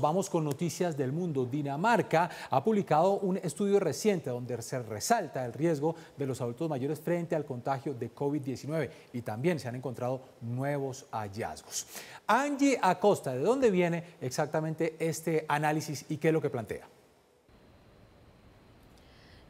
Vamos con noticias del mundo. Dinamarca ha publicado un estudio reciente donde se resalta el riesgo de los adultos mayores frente al contagio de COVID-19 y también se han encontrado nuevos hallazgos. Angie Acosta, ¿de dónde viene exactamente este análisis y qué es lo que plantea?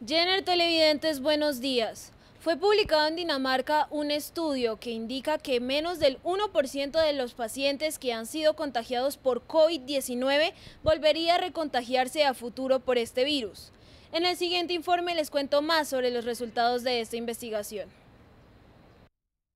Jenner Televidentes, buenos días. Fue publicado en Dinamarca un estudio que indica que menos del 1% de los pacientes que han sido contagiados por COVID-19 volvería a recontagiarse a futuro por este virus. En el siguiente informe les cuento más sobre los resultados de esta investigación.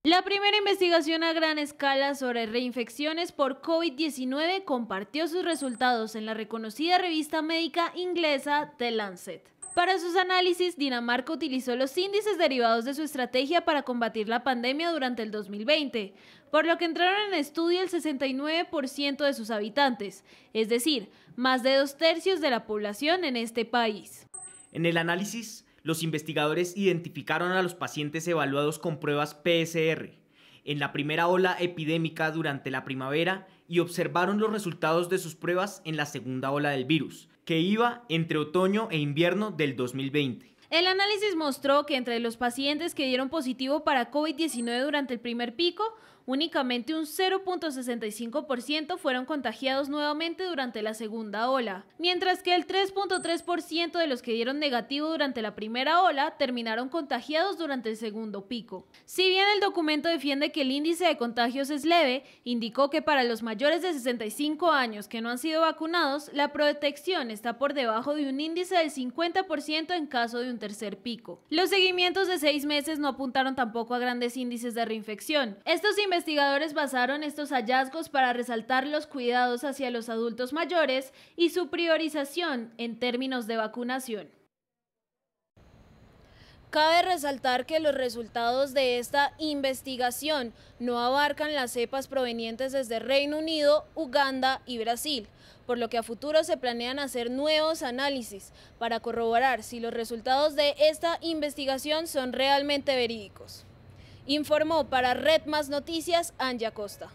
La primera investigación a gran escala sobre reinfecciones por COVID-19 compartió sus resultados en la reconocida revista médica inglesa The Lancet. Para sus análisis, Dinamarca utilizó los índices derivados de su estrategia para combatir la pandemia durante el 2020, por lo que entraron en estudio el 69% de sus habitantes, es decir, más de dos tercios de la población en este país. En el análisis, los investigadores identificaron a los pacientes evaluados con pruebas PSR en la primera ola epidémica durante la primavera y observaron los resultados de sus pruebas en la segunda ola del virus, que iba entre otoño e invierno del 2020. El análisis mostró que entre los pacientes que dieron positivo para COVID-19 durante el primer pico, Únicamente un 0.65% fueron contagiados nuevamente durante la segunda ola, mientras que el 3.3% de los que dieron negativo durante la primera ola terminaron contagiados durante el segundo pico. Si bien el documento defiende que el índice de contagios es leve, indicó que para los mayores de 65 años que no han sido vacunados, la protección está por debajo de un índice del 50% en caso de un tercer pico. Los seguimientos de seis meses no apuntaron tampoco a grandes índices de reinfección. Estos investigadores basaron estos hallazgos para resaltar los cuidados hacia los adultos mayores y su priorización en términos de vacunación. Cabe resaltar que los resultados de esta investigación no abarcan las cepas provenientes desde Reino Unido, Uganda y Brasil, por lo que a futuro se planean hacer nuevos análisis para corroborar si los resultados de esta investigación son realmente verídicos. Informó para Red Más Noticias Anja Costa.